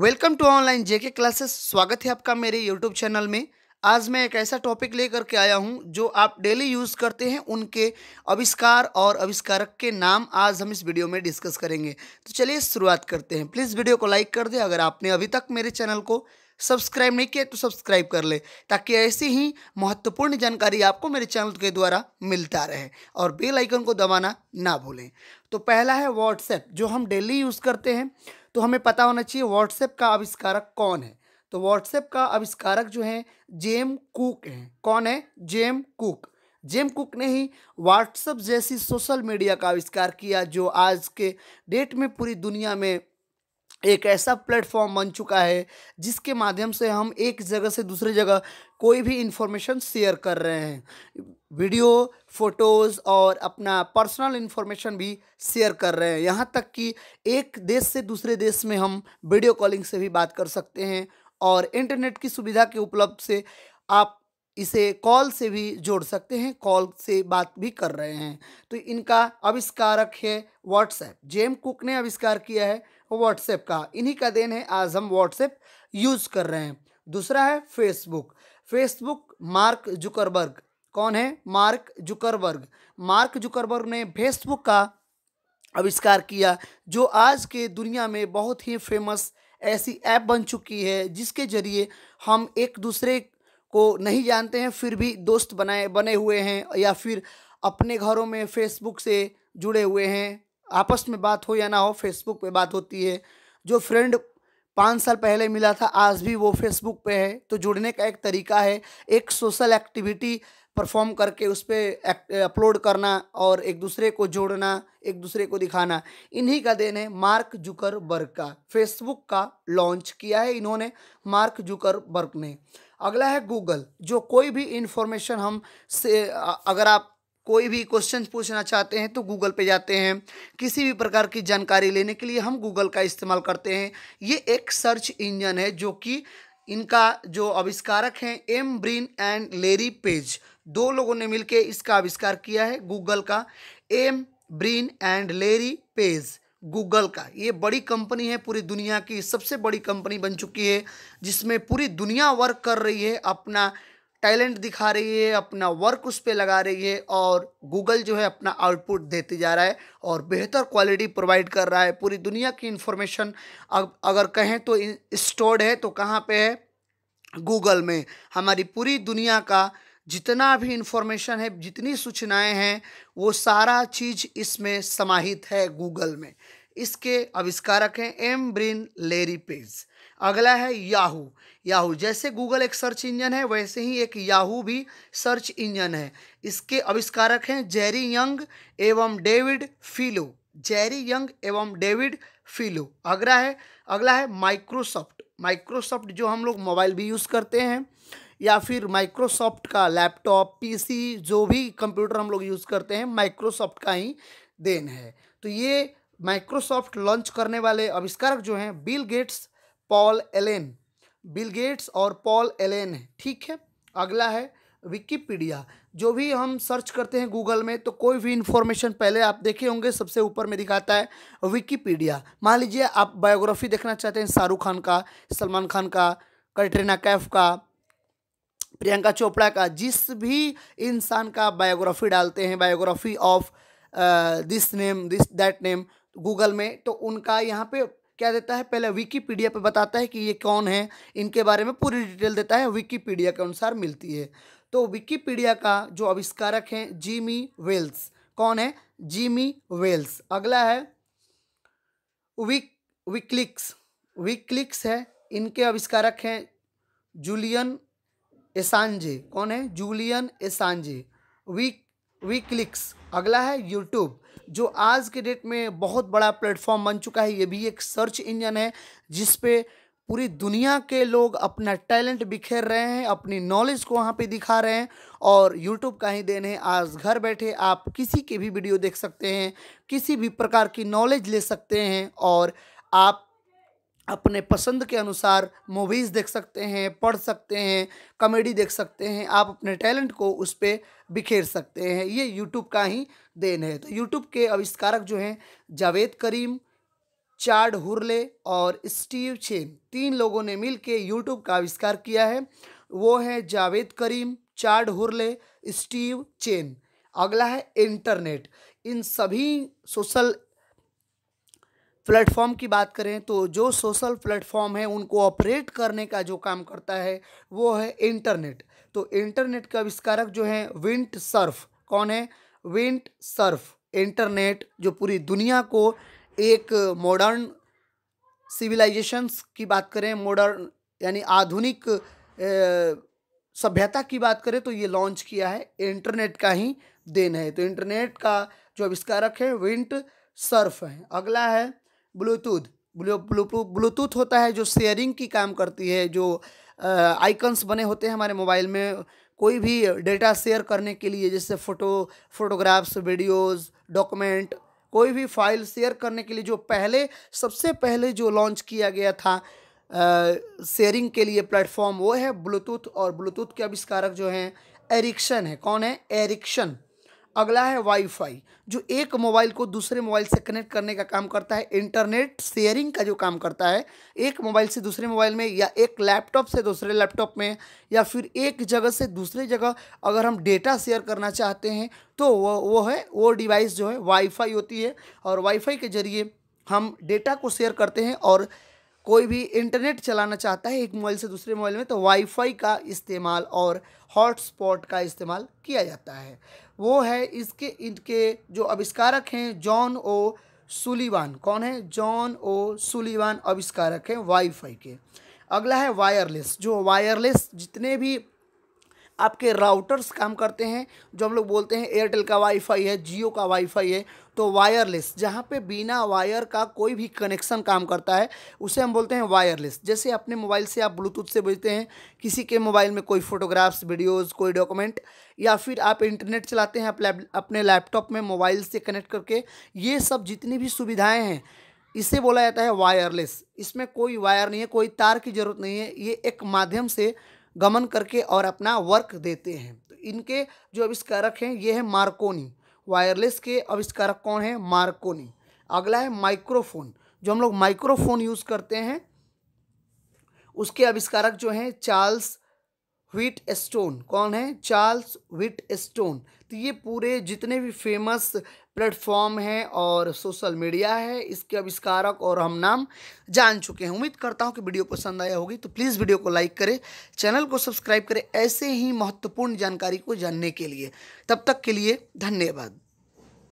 welcome to online JK classes स्वागत है आपका मेरे यूट्यूब चैनल में आज मैं एक ऐसा टॉपिक लेकर के आया हूं जो आप डेली यूज़ करते हैं उनके अविष्कार और अविष्कारक के नाम आज हम इस वीडियो में डिस्कस करेंगे तो चलिए शुरुआत करते हैं प्लीज़ वीडियो को लाइक कर दें अगर आपने अभी तक मेरे चैनल को सब्सक्राइब नहीं किया तो सब्सक्राइब कर ले ताकि ऐसी ही महत्वपूर्ण जानकारी आपको मेरे चैनल के द्वारा मिलता रहे और बेल आइकन को दबाना ना भूलें तो पहला है व्हाट्सएप जो हम डेली यूज़ करते हैं तो हमें पता होना चाहिए व्हाट्सएप का आविष्कारक कौन है तो व्हाट्सएप का आविष्कारक जो है जेम कुक हैं कौन है जेम कुक जेम कुक ने ही व्हाट्सएप जैसी सोशल मीडिया का आविष्कार किया जो आज के डेट में पूरी दुनिया में एक ऐसा प्लेटफॉर्म बन चुका है जिसके माध्यम से हम एक जगह से दूसरे जगह कोई भी इन्फॉर्मेशन शेयर कर रहे हैं वीडियो फ़ोटोज़ और अपना पर्सनल इन्फॉर्मेशन भी शेयर कर रहे हैं यहाँ तक कि एक देश से दूसरे देश में हम वीडियो कॉलिंग से भी बात कर सकते हैं और इंटरनेट की सुविधा के उपलब्ध से आप इसे कॉल से भी जोड़ सकते हैं कॉल से बात भी कर रहे हैं तो इनका आविष्कारक है व्हाट्सएप जेम कुक ने आविष्कार किया है व्हाट्सएप का इन्हीं का देन है आज हम व्हाट्सएप यूज़ कर रहे हैं दूसरा है फेसबुक फेसबुक मार्क जुकरबर्ग कौन है मार्क जुकरबर्ग मार्क जुकरबर्ग ने फेसबुक का आविष्कार किया जो आज के दुनिया में बहुत ही फेमस ऐसी ऐप बन चुकी है जिसके ज़रिए हम एक दूसरे को नहीं जानते हैं फिर भी दोस्त बनाए बने हुए हैं या फिर अपने घरों में फेसबुक से जुड़े हुए हैं आपस में बात हो या ना हो फेसबुक पे बात होती है जो फ्रेंड पाँच साल पहले मिला था आज भी वो फेसबुक पे है तो जुड़ने का एक तरीका है एक सोशल एक्टिविटी परफॉर्म करके उस पर अपलोड करना और एक दूसरे को जोड़ना एक दूसरे को दिखाना इन्हीं का देन है मार्क जुकर बर्ग का फेसबुक का लॉन्च किया है इन्होंने मार्क जुकर बर्ग ने अगला है गूगल जो कोई भी इन्फॉर्मेशन हम से अगर आप कोई भी क्वेश्चन पूछना चाहते हैं तो गूगल पे जाते हैं किसी भी प्रकार की जानकारी लेने के लिए हम गूगल का इस्तेमाल करते हैं ये एक सर्च इंजन है जो कि इनका जो आविष्कारक हैं एम ब्रिन एंड लेरी पेज दो लोगों ने मिलकर इसका आविष्कार किया है गूगल का एम Brin and Larry Page Google का ये बड़ी कंपनी है पूरी दुनिया की सबसे बड़ी कंपनी बन चुकी है जिसमें पूरी दुनिया वर्क कर रही है अपना टैलेंट दिखा रही है अपना वर्क उस पर लगा रही है और गूगल जो है अपना आउटपुट देते जा रहा है और बेहतर क्वालिटी प्रोवाइड कर रहा है पूरी दुनिया की इन्फॉर्मेशन अगर कहें तो स्टोर्ड है तो कहाँ पे है गूगल में हमारी पूरी दुनिया का जितना भी इन्फॉर्मेशन है जितनी सूचनाएं हैं वो सारा चीज़ इसमें समाहित है गूगल में इसके आविष्कारक हैं एम ब्रिन लेरी पेज अगला है याहू याहू जैसे गूगल एक सर्च इंजन है वैसे ही एक याहू भी सर्च इंजन है इसके आविष्कारक हैं जेरी यंग एवं डेविड फिलो जेरी यंग एवं डेविड फिलो अगला है अगला है माइक्रोसॉफ्ट माइक्रोसॉफ्ट जो हम लोग मोबाइल भी यूज़ करते हैं या फिर माइक्रोसॉफ्ट का लैपटॉप पीसी जो भी कंप्यूटर हम लोग यूज़ करते हैं माइक्रोसॉफ्ट का ही देन है तो ये माइक्रोसॉफ्ट लॉन्च करने वाले आविष्कारक जो हैं Bill Gates Paul Allen Bill Gates और पॉल एलेन है ठीक है अगला है विकीपीडिया जो भी हम सर्च करते हैं गूगल में तो कोई भी इन्फॉर्मेशन पहले आप देखे होंगे सबसे ऊपर में दिखाता है विकीपीडिया मान लीजिए आप बायोग्राफी देखना चाहते हैं शाहरुख खान का सलमान खान का कटरीना कैफ का प्रियंका चोपड़ा का जिस भी इंसान का बायोग्राफी डालते हैं biography of this name this that name Google में तो उनका यहाँ पे क्या देता है पहले विकीपीडिया पे बताता है कि ये कौन है इनके बारे में पूरी डिटेल देता है विकीपीडिया के अनुसार मिलती है तो विकीपीडिया का जो आविष्कारक हैं जीमी वेल्स कौन है जीमी वेल्स अगला है विक विक्लिक्स विक्लिक्स है इनके आविष्कारक हैं जूलियन एसांजे कौन है जूलियन एसांजे विक विकलिक्स अगला है यूट्यूब जो आज के डेट में बहुत बड़ा प्लेटफॉर्म बन चुका है ये भी एक सर्च इंजन है जिस पे पूरी दुनिया के लोग अपना टैलेंट बिखेर रहे हैं अपनी नॉलेज को वहाँ पे दिखा रहे हैं और यूट्यूब का ही देन है आज घर बैठे आप किसी के भी वीडियो देख सकते हैं किसी भी प्रकार की नॉलेज ले सकते हैं और आप अपने पसंद के अनुसार मूवीज़ देख सकते हैं पढ़ सकते हैं कॉमेडी देख सकते हैं आप अपने टैलेंट को उस पर बिखेर सकते हैं ये यूट्यूब का ही देन है तो यूट्यूब के आविष्कारक जो हैं जावेद करीम चार्ड हुरले और स्टीव छेन तीन लोगों ने मिल के यूट्यूब का आविष्कार किया है वो है Jawed Karim Chad Hurley Steve Chen अगला है इंटरनेट इन सभी सोशल प्लेटफॉर्म की बात करें तो जो सोशल प्लेटफॉर्म है उनको ऑपरेट करने का जो काम करता है वो है इंटरनेट तो इंटरनेट के आविष्कारक जो हैं विंट सर्फ कौन है विंट सर्फ इंटरनेट जो पूरी दुनिया को एक मॉडर्न सिविलाइजेशंस की बात करें मॉडर्न यानी आधुनिक सभ्यता की बात करें तो ये लॉन्च किया है इंटरनेट का ही देन है तो इंटरनेट का जो आविष्कारक है विंट सर्फ है अगला है ब्लूटूथ ब्लूटूथ होता है जो शेयरिंग की काम करती है जो आइकन्स बने होते हैं हमारे मोबाइल में कोई भी डेटा शेयर करने के लिए जैसे फ़ोटो फोटोग्राफ्स वीडियोस डॉक्यूमेंट कोई भी फाइल शेयर करने के लिए जो पहले सबसे पहले जो लॉन्च किया गया था शेयरिंग के लिए प्लेटफॉर्म वो है ब्लूटूथ और ब्लूटूथ के आविष्कारक जो हैं एरिक्शन है कौन है एरिक्शन अगला है वाईफाई जो एक मोबाइल को दूसरे मोबाइल से कनेक्ट करने का काम करता है इंटरनेट शेयरिंग का जो काम करता है एक मोबाइल से दूसरे मोबाइल में या एक लैपटॉप से दूसरे लैपटॉप में या फिर एक जगह से दूसरे जगह अगर हम डेटा शेयर करना चाहते हैं तो वो वो है वो डिवाइस जो है वाईफाई होती है और वाईफाई के ज़रिए हम डेटा को शेयर करते हैं और कोई भी इंटरनेट चलाना चाहता है एक मोबाइल से दूसरे मोबाइल में तो वाईफाई का इस्तेमाल और हॉटस्पॉट का इस्तेमाल किया जाता है वो है इसके इनके जो आविष्कारक हैं जॉन ओ सुलीवान कौन है जॉन ओ सुलीवान आविष्कारक हैं वाईफाई के अगला है वायरलेस जो वायरलेस जितने भी आपके राउटर्स काम करते हैं जो हम लोग बोलते हैं एयरटेल का वाईफाई है जियो का वाईफाई है तो वायरलेस जहाँ पे बिना वायर का कोई भी कनेक्शन काम करता है उसे हम बोलते हैं वायरलेस जैसे अपने मोबाइल से आप ब्लूटूथ से भेजते हैं किसी के मोबाइल में कोई फ़ोटोग्राफ्स वीडियोस कोई डॉक्यूमेंट या फिर आप इंटरनेट चलाते हैं अपने लैपटॉप में मोबाइल से कनेक्ट करके ये सब जितनी भी सुविधाएँ हैं इसे बोला जाता है वायरलेस इसमें कोई वायर नहीं है कोई तार की ज़रूरत नहीं है ये एक माध्यम से गमन करके और अपना वर्क देते हैं तो इनके जो आविष्कारक हैं ये है मार्कोनी वायरलेस के आविष्कारक कौन है मार्कोनी अगला है माइक्रोफोन जो हम लोग माइक्रोफोन यूज़ करते हैं उसके आविष्कारक जो हैं चार्ल्स व्हीट स्टोन कौन है चार्ल्स व्हीट स्टोन तो ये पूरे जितने भी फेमस प्लेटफॉर्म है और सोशल मीडिया है इसके आविष्कारक और हम नाम जान चुके हैं उम्मीद करता हूँ कि वीडियो पसंद आया होगी तो प्लीज़ वीडियो को लाइक करें चैनल को सब्सक्राइब करें ऐसे ही महत्वपूर्ण जानकारी को जानने के लिए तब तक के लिए धन्यवाद